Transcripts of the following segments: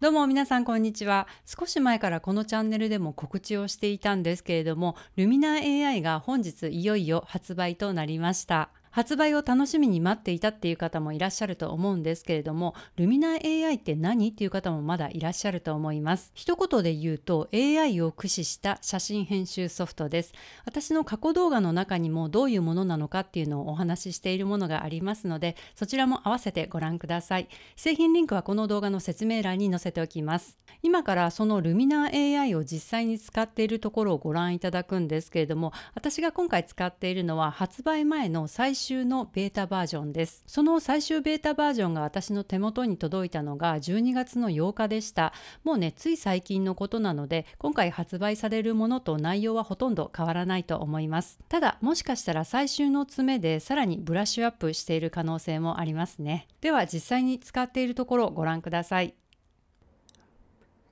どうも皆さんこんにちは。少し前からこのチャンネルでも告知をしていたんですけれども、ルミナー AI が本日いよいよ発売となりました。発売を楽しみに待っていたっていう方もいらっしゃると思うんですけれども、ルミナ AI って何っていう方もまだいらっしゃると思います。一言で言うと AI を駆使した写真編集ソフトです。私の過去動画の中にもどういうものなのかっていうのをお話ししているものがありますので、そちらも合わせてご覧ください。製品リンクはこの動画の説明欄に載せておきます。今からそのルミナ AI を実際に使っているところをご覧いただくんですけれども、私が今回使っているのは発売前の最終終のベータバージョンです。その最終ベータバージョンが私の手元に届いたのが12月の8日でした。もうね、つい最近のことなので、今回発売されるものと内容はほとんど変わらないと思います。ただ、もしかしたら最終の爪でさらにブラッシュアップしている可能性もありますね。では、実際に使っているところをご覧ください。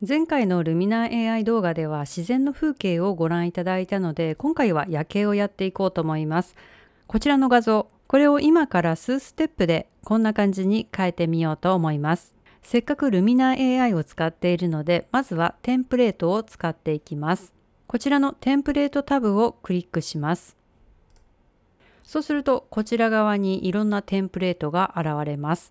前回のルミナー AI 動画では自然の風景をご覧いただいたので今回は夜景をやっていこうと思います。こちらの画像、これを今から数ステップでこんな感じに変えてみようと思います。せっかくルミナ AI を使っているので、まずはテンプレートを使っていきます。こちらのテンプレートタブをクリックします。そうすると、こちら側にいろんなテンプレートが現れます。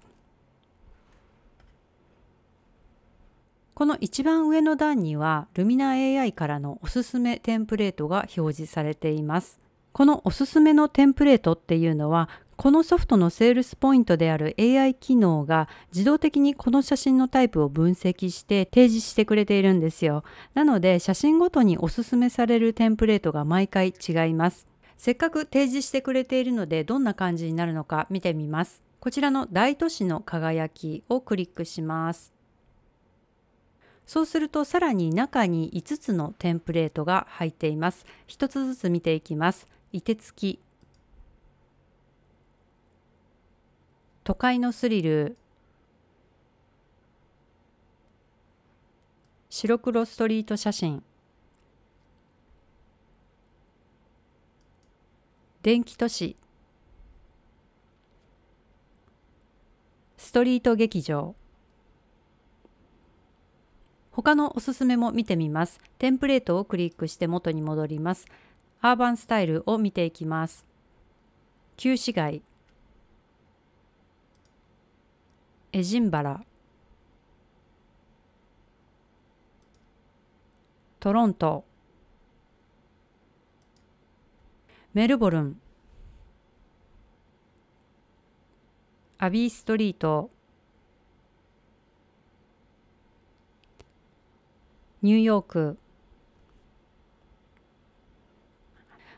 この一番上の段には、ルミナ AI からのおすすめテンプレートが表示されています。このおすすめのテンプレートっていうのはこのソフトのセールスポイントである AI 機能が自動的にこの写真のタイプを分析して提示してくれているんですよ。なので写真ごとにおすすめされるテンプレートが毎回違います。せっかく提示してくれているのでどんな感じになるのか見てみます。こちらの大都市の輝きをクリックします。そうするとさらに中に5つのテンプレートが入っています。1つずつ見ていきます。凍てつき都会のスリル白黒ストリート写真電気都市ストリート劇場他のおすすめも見てみます。テンプレートをクリックして元に戻ります。アーバンスタイルを見ていきます。旧市街エジンバラトロントメルボルンアビーストリートニューヨーク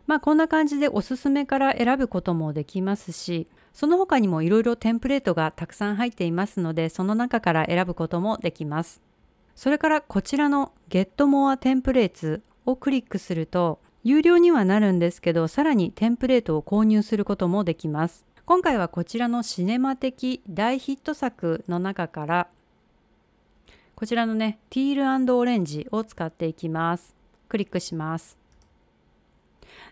まあこんな感じでおすすめから選ぶこともできますしその他にもいろいろテンプレートがたくさん入っていますのでその中から選ぶこともできます。それからこちらの Get More Templates をクリックすると有料にはなるんですけどさらにテンプレートを購入することもできます。今回はこちらのシネマ的大ヒット作の中からこちらのね、ティールオレンジを使っていきます。クリックします。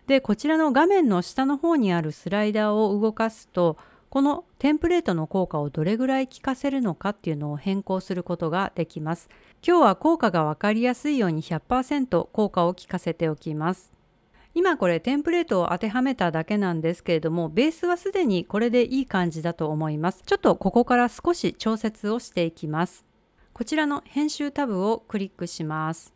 でこちらの画面の下の方にあるスライダーを動かすとこのテンプレートの効果をどれぐらい効かせるのかっていうのを変更することができます。今日は効果が分かりやすいように100%効果を効かせておきます。今これテンプレートを当てはめただけなんですけれどもベースはすでにこれでいい感じだと思います。ちょっとここから少し調節をしていきます。こちらの編集タブをクリックします。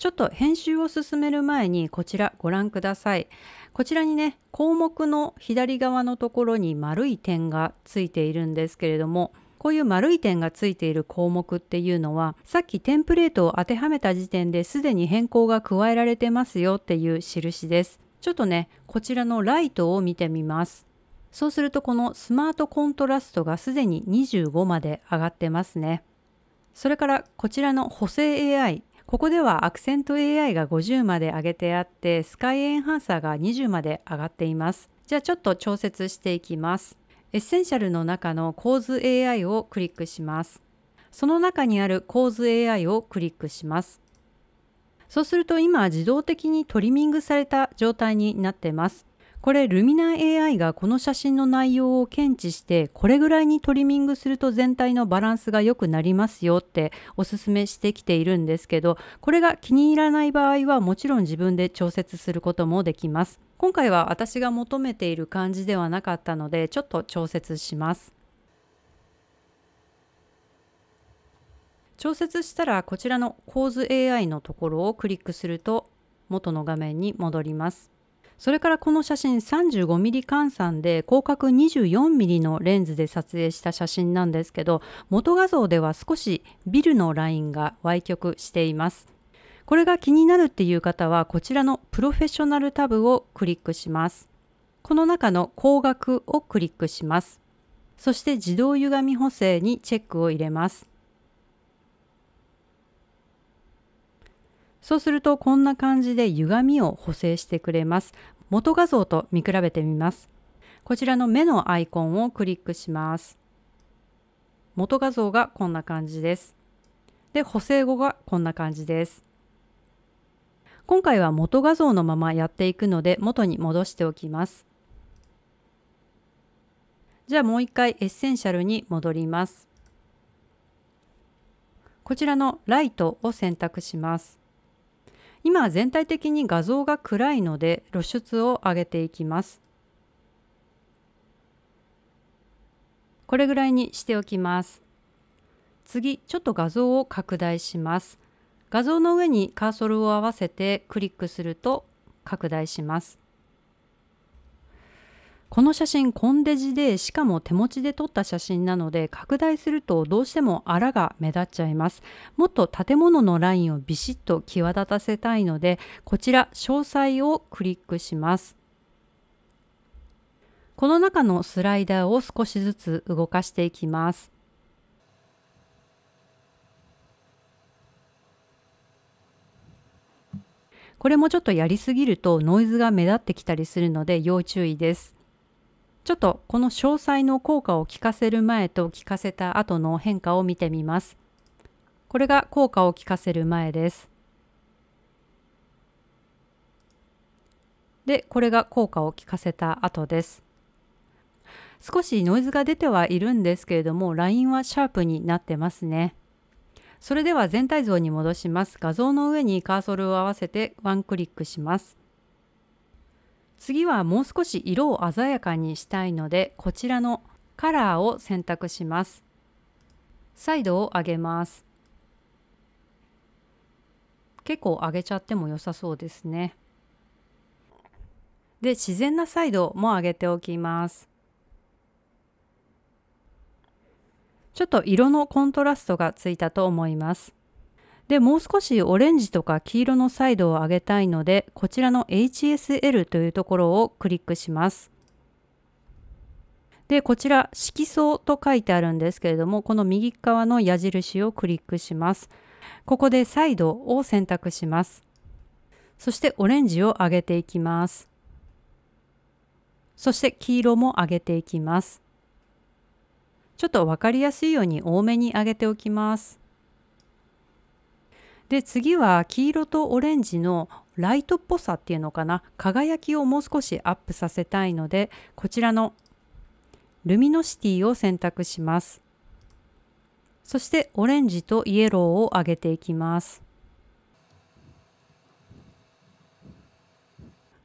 ちょっと編集を進める前にこちらご覧ください。こちらにね項目の左側のところに丸い点がついているんですけれどもこういう丸い点がついている項目っていうのはさっきテンプレートを当てはめた時点ですでに変更が加えられてますよっていう印です。ちょっとねこちらのライトを見てみます。そうするとこのスマートコントラストがすでに25まで上がってますね。それからこちらの補正 AI ここではアクセント AI が50まで上げてあって、スカイエンハンサーが20まで上がっています。じゃあちょっと調節していきます。エッセンシャルの中の構図 AI をクリックします。その中にある構図 AI をクリックします。そうすると今自動的にトリミングされた状態になっています。これルミナ AI がこの写真の内容を検知してこれぐらいにトリミングすると全体のバランスが良くなりますよっておすすめしてきているんですけどこれが気に入らない場合はもちろん自分で調節することもできます。今回は私が求めている感じではなかったのでちょっと調節します。調節したらこちらの構図 AI のところをクリックすると元の画面に戻ります。それからこの写真 35mm 換算で広角 24mm のレンズで撮影した写真なんですけど元画像では少しビルのラインが歪曲していますこれが気になるっていう方はこちらのプロフェッショナルタブをクリックしますこの中の光学をクリックしますそして自動歪み補正にチェックを入れますそうするとこんな感じで歪みを補正してくれます元画像と見比べてみますこちらの目のアイコンをクリックします元画像がこんな感じですで補正後がこんな感じです今回は元画像のままやっていくので元に戻しておきますじゃあもう一回エッセンシャルに戻りますこちらのライトを選択します今は全体的に画像が暗いので露出を上げていきますこれぐらいにしておきます次ちょっと画像を拡大します画像の上にカーソルを合わせてクリックすると拡大しますこの写真コンデジでしかも手持ちで撮った写真なので拡大するとどうしてもあらが目立っちゃいますもっと建物のラインをビシッと際立たせたいのでこちら詳細をクリックしますこの中のスライダーを少しずつ動かしていきますこれもちょっとやりすぎるとノイズが目立ってきたりするので要注意です。ちょっとこの詳細の効果を聞かせる前と聞かせた後の変化を見てみます。これが効果を聞かせる前です。で、これが効果を聞かせた後です。少しノイズが出てはいるんですけれども、ラインはシャープになってますね。それでは全体像に戻します。画像の上にカーソルを合わせてワンクリックします。次はもう少し色を鮮やかにしたいのでこちらのカラーを選択しますサイドを上げます結構上げちゃっても良さそうですねで自然なサイドも上げておきますちょっと色のコントラストがついたと思いますでもう少しオレンジとか黄色のサイドを上げたいのでこちらの HSL というところをクリックしますでこちら色相と書いてあるんですけれどもこの右側の矢印をクリックしますここでサイドを選択しますそしてオレンジを上げていきますそして黄色も上げていきますちょっと分かりやすいように多めに上げておきますで次は黄色とオレンジのライトっぽさっていうのかな輝きをもう少しアップさせたいのでこちらのルミノシティを選択しますそしてオレンジとイエローを上げていきます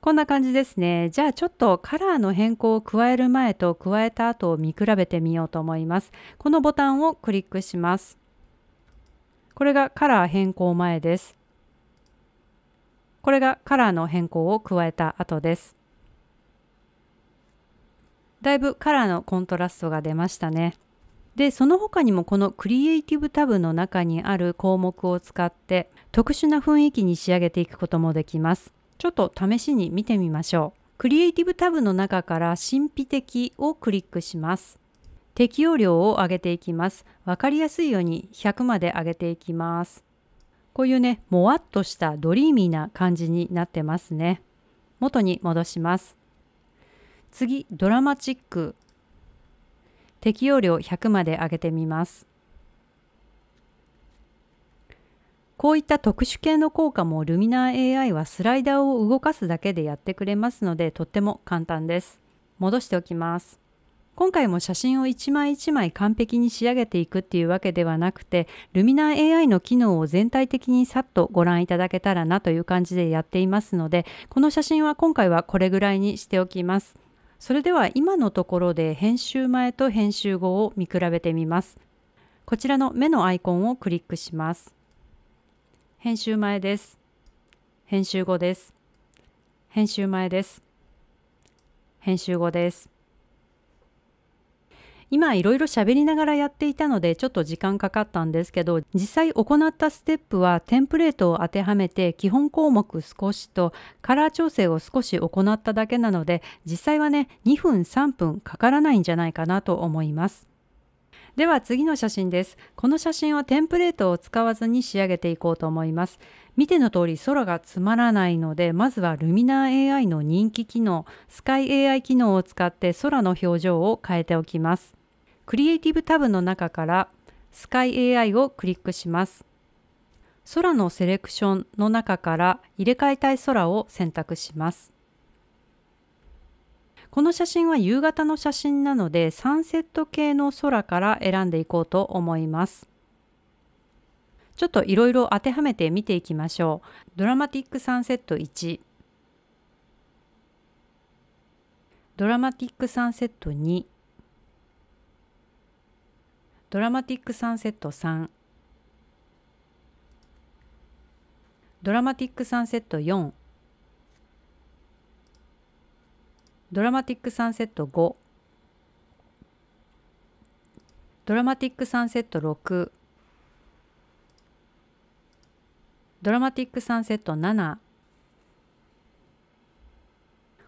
こんな感じですね。じゃあちょっとカラーの変更を加える前と加えた後を見比べてみようと思います。このボタンをクリックします。これがカラー変更前です。これがカラーの変更を加えた後です。だいぶカラーのコントラストが出ましたね。で、その他にもこのクリエイティブタブの中にある項目を使って特殊な雰囲気に仕上げていくこともできます。ちょっと試しに見てみましょう。クリエイティブタブの中から神秘的をクリックします。適用量を上げていきます。わかりやすいように100まで上げていきます。こういうね、もわっとしたドリーミーな感じになってますね。元に戻します。次、ドラマチック。適用量100まで上げてみます。こういった特殊系の効果もルミナー AI はスライダーを動かすだけでやってくれますのでとっても簡単です。戻しておきます。今回も写真を一枚一枚完璧に仕上げていくっていうわけではなくてルミナー AI の機能を全体的にさっとご覧いただけたらなという感じでやっていますのでこの写真は今回はこれぐらいにしておきます。それでは今のところで編集前と編集後を見比べてみます。こちらの目のアイコンをクリックします。編集前です。編集後です。編集前です。編集後です。今いろいろ喋りながらやっていたのでちょっと時間かかったんですけど実際行ったステップはテンプレートを当てはめて基本項目少しとカラー調整を少し行っただけなので実際はね2分3分かからないんじゃないかなと思います。では次の写真です。この写真はテンプレートを使わずに仕上げていこうと思います。見ての通り空がつまらないので、まずはルミナー AI の人気機能、スカイ AI 機能を使って空の表情を変えておきます。クリエイティブタブの中からスカイ AI をクリックします。空のセレクションの中から入れ替えたい空を選択します。この写真は夕方の写真なのでサンセット系の空から選んでいこうと思います。ちょっといろいろ当てはめて見ていきましょう。ドラマティックサンセット1ドラマティックサンセット2ドラマティックサンセット3ドラマティックサンセット4ドラマティックサンセット5ドラマティックサンセット6ドラマティックサンセット7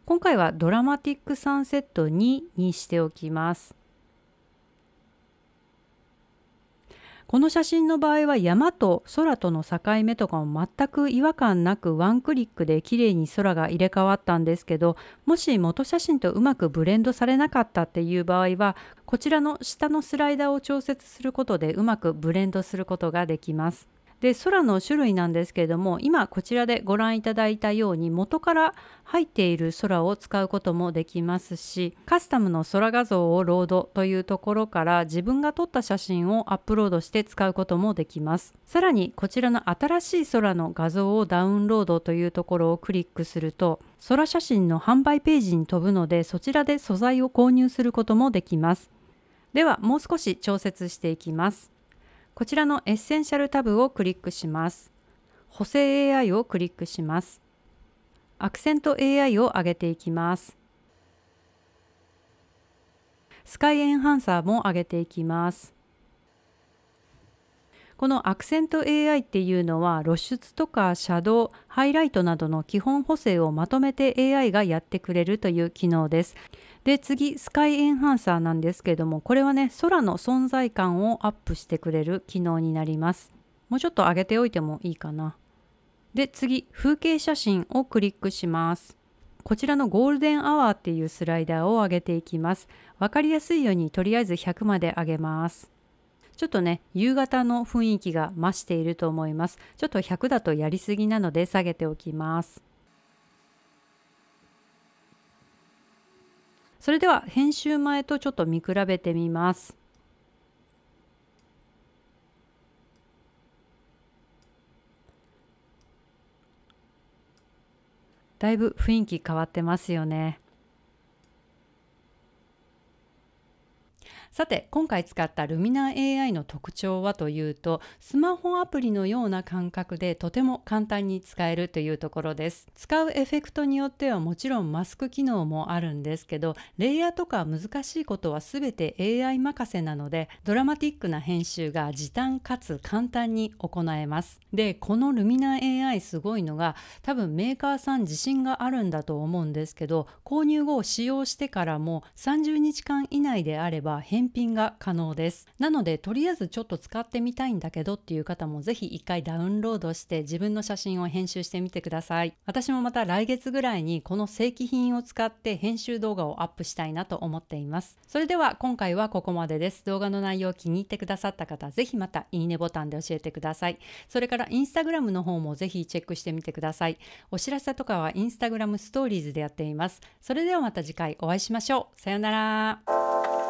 今回はドラマティックサンセット2にしておきます。この写真の場合は山と空との境目とかも全く違和感なくワンクリックで綺麗に空が入れ替わったんですけどもし元写真とうまくブレンドされなかったっていう場合はこちらの下のスライダーを調節することでうまくブレンドすることができます。で空の種類なんですけれども今こちらでご覧いただいたように元から入っている空を使うこともできますしカスタムの空画像をロードというところから自分が撮った写真をアップロードして使うこともできますさらにこちらの新しい空の画像をダウンロードというところをクリックすると空写真の販売ページに飛ぶのでそちらで素材を購入することもできますではもう少し調節していきますこちらのエッセンシャルタブをクリックします。補正 AI をクリックします。アクセント AI を上げていきます。スカイエンハンサーも上げていきます。このアクセント AI っていうのは露出とかシャドウ、ハイライトなどの基本補正をまとめて AI がやってくれるという機能です。で次スカイエンハンサーなんですけどもこれはね空の存在感をアップしてくれる機能になりますもうちょっと上げておいてもいいかなで次風景写真をクリックしますこちらのゴールデンアワーっていうスライダーを上げていきます分かりやすいようにとりあえず100まで上げますちょっとね、夕方の雰囲気が増していると思います。ちょっと100だとやりすぎなので下げておきます。それでは編集前とちょっと見比べてみます。だいぶ雰囲気変わってますよね。さて今回使ったルミナ AI の特徴はというとスマホアプリのような感覚でとても簡単に使えるというところです使うエフェクトによってはもちろんマスク機能もあるんですけどレイヤーとか難しいことは全て AI 任せなのでドラマティックな編集が時短かつ簡単に行えますでこのルミナ AI すごいのが多分メーカーさん自信があるんだと思うんですけど購入後使用してからも30日間以内であれば返返品が可能です。なので、とりあえずちょっと使ってみたいんだけどっていう方もぜひ一回ダウンロードして自分の写真を編集してみてください。私もまた来月ぐらいにこの正規品を使って編集動画をアップしたいなと思っています。それでは今回はここまでです。動画の内容を気に入ってくださった方、ぜひまたいいねボタンで教えてください。それからインスタグラムの方もぜひチェックしてみてください。お知らせとかはインスタグラムストーリーズでやっています。それではまた次回お会いしましょう。さようなら。